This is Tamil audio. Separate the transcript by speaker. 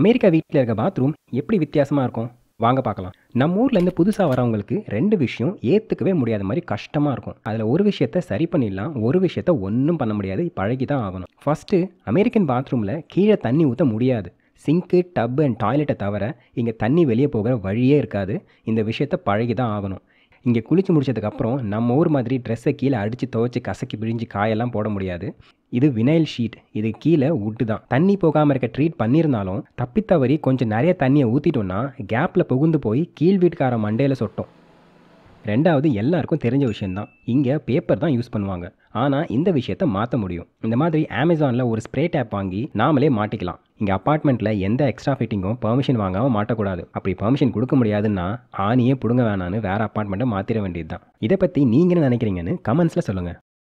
Speaker 1: அமெரிக்கா வீட்டில் இருக்க பாத்ரூம் எப்படி வித்தியாசமாக இருக்கும் வாங்க பார்க்கலாம் நம்ம ஊர்லேருந்து புதுசாக வரவங்களுக்கு ரெண்டு விஷயம் ஏற்றுக்கவே முடியாத மாதிரி கஷ்டமாக இருக்கும் அதில் ஒரு விஷயத்த சரி பண்ணிடலாம் ஒரு விஷயத்த ஒன்றும் பண்ண முடியாது பழகி தான் ஆகணும் ஃபஸ்ட்டு அமெரிக்கன் பாத்ரூமில் கீழே தண்ணி ஊற்ற முடியாது சிங்க்கு டப்பு அண்ட் டாய்லெட்டை தவிர இங்கே தண்ணி வெளியே போகிற வழியே இருக்காது இந்த விஷயத்த பழகி தான் ஆகணும் இங்கே குளிச்சு முடிச்சதுக்கப்புறம் நம்ம ஊர் மாதிரி ட்ரெஸ்ஸை கீழே அடித்து துவைச்சி கசக்கி பிழிஞ்சு காயெல்லாம் போட முடியாது இது வினைல் ஷீட் இது கீழே உட்டு தான் தண்ணி போகாமல் இருக்க ட்ரீட் பண்ணியிருந்தாலும் தப்பித்தவறி கொஞ்சம் நிறைய தண்ணியை ஊற்றிட்டோம்னா கேப்பில் புகுந்து போய் கீழ் வீட்டுக்கார மண்டையில் சொட்டோம் ரெண்டாவது எல்லாருக்கும் தெரிஞ்ச விஷயந்தான் இங்கே பேப்பர் தான் யூஸ் பண்ணுவாங்க ஆனால் இந்த விஷயத்த மாற்ற முடியும் இந்த மாதிரி அமேசானில் ஒரு ஸ்ப்ரே டேப் வாங்கி நாமளே மாட்டிக்கலாம் இங்கே அப்பார்ட்மெண்ட்டில் எந்த எக்ஸ்ட்ரா ஃபிட்டிங்கும் பெர்மிஷன் வாங்காமல் மாட்டக்கூடாது அப்படி பெர்மிஷன் கொடுக்க முடியாதுன்னா ஆணியே பிடுங்க வேணான்னு வேறு அப்பார்ட்மெண்ட்டை மாற்றிட வேண்டியது தான் இதை பற்றி நீங்கள் என்ன நினைக்கிறீங்கன்னு கமெண்ட்ஸில் சொல்லுங்கள்